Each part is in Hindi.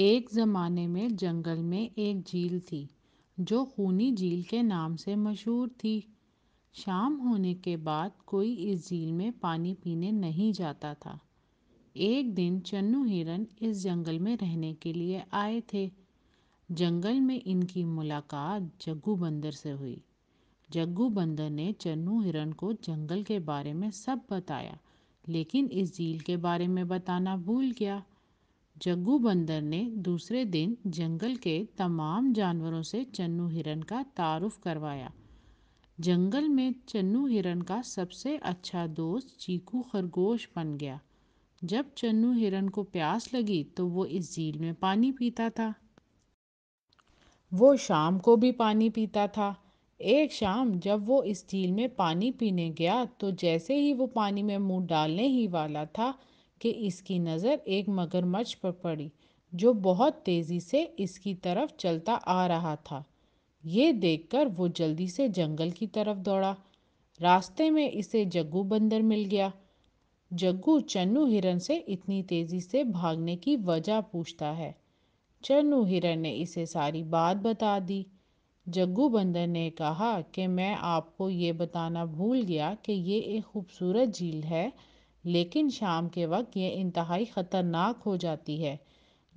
एक ज़माने में जंगल में एक झील थी जो खूनी झील के नाम से मशहूर थी शाम होने के बाद कोई इस झील में पानी पीने नहीं जाता था एक दिन चन्नू हिरन इस जंगल में रहने के लिए आए थे जंगल में इनकी मुलाकात जग्गू बंदर से हुई जग्गू बंदर ने चन्नू हिरन को जंगल के बारे में सब बताया लेकिन इस झील के बारे में बताना भूल गया जग्गू बंदर ने दूसरे दिन जंगल के तमाम जानवरों से चन्नू हिरन का तारुफ करवाया जंगल में चन्नू हिरन का सबसे अच्छा दोस्त चीकू खरगोश बन गया जब चन्नू हिरन को प्यास लगी तो वो इस झील में पानी पीता था वो शाम को भी पानी पीता था एक शाम जब वो इस झील में पानी पीने गया तो जैसे ही वो पानी में मुंह डालने ही वाला था कि इसकी नज़र एक मगरमच्छ पर पड़ी जो बहुत तेज़ी से इसकी तरफ चलता आ रहा था ये देखकर वो जल्दी से जंगल की तरफ दौड़ा रास्ते में इसे जग्गू बंदर मिल गया जग्गू चन्नू हिरन से इतनी तेज़ी से भागने की वजह पूछता है चन्नू हिरन ने इसे सारी बात बता दी जग्गू बंदर ने कहा कि मैं आपको ये बताना भूल गया कि ये एक खूबसूरत झील है लेकिन शाम के वक्त ये इंतहाई ख़तरनाक हो जाती है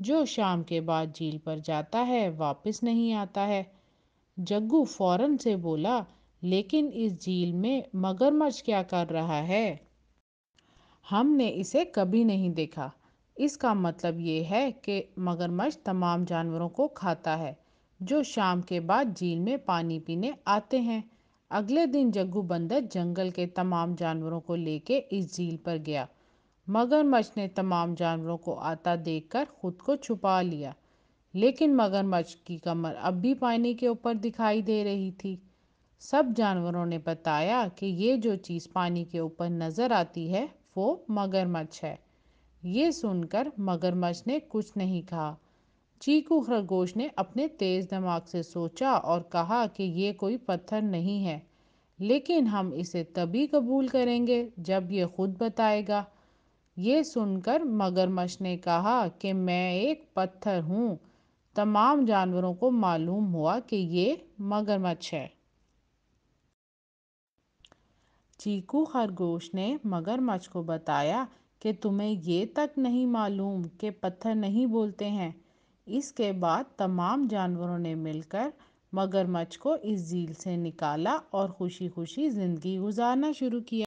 जो शाम के बाद झील पर जाता है वापस नहीं आता है जग्गू फौरन से बोला लेकिन इस झील में मगरमच्छ क्या कर रहा है हमने इसे कभी नहीं देखा इसका मतलब ये है कि मगरमच्छ तमाम जानवरों को खाता है जो शाम के बाद झील में पानी पीने आते हैं अगले दिन जग्गू बंदर जंगल के तमाम जानवरों को लेके इस झील पर गया मगरमच्छ ने तमाम जानवरों को आता देखकर खुद को छुपा लिया लेकिन मगरमच्छ की कमर अब भी पानी के ऊपर दिखाई दे रही थी सब जानवरों ने बताया कि ये जो चीज़ पानी के ऊपर नज़र आती है वो मगरमच्छ है ये सुनकर मगरमच्छ ने कुछ नहीं कहा चीकू खरगोश ने अपने तेज दिमाग से सोचा और कहा कि ये कोई पत्थर नहीं है लेकिन हम इसे तभी कबूल करेंगे जब ये खुद बताएगा ये सुनकर मगरमच्छ ने कहा कि मैं एक पत्थर हूँ तमाम जानवरों को मालूम हुआ कि ये मगरमच्छ है चीकू खरगोश ने मगरमच्छ को बताया कि तुम्हें ये तक नहीं मालूम कि पत्थर नहीं बोलते हैं इसके बाद तमाम जानवरों ने मिलकर मगरमच्छ को इस झील से निकाला और खुशी खुशी ज़िंदगी गुजारना शुरू किया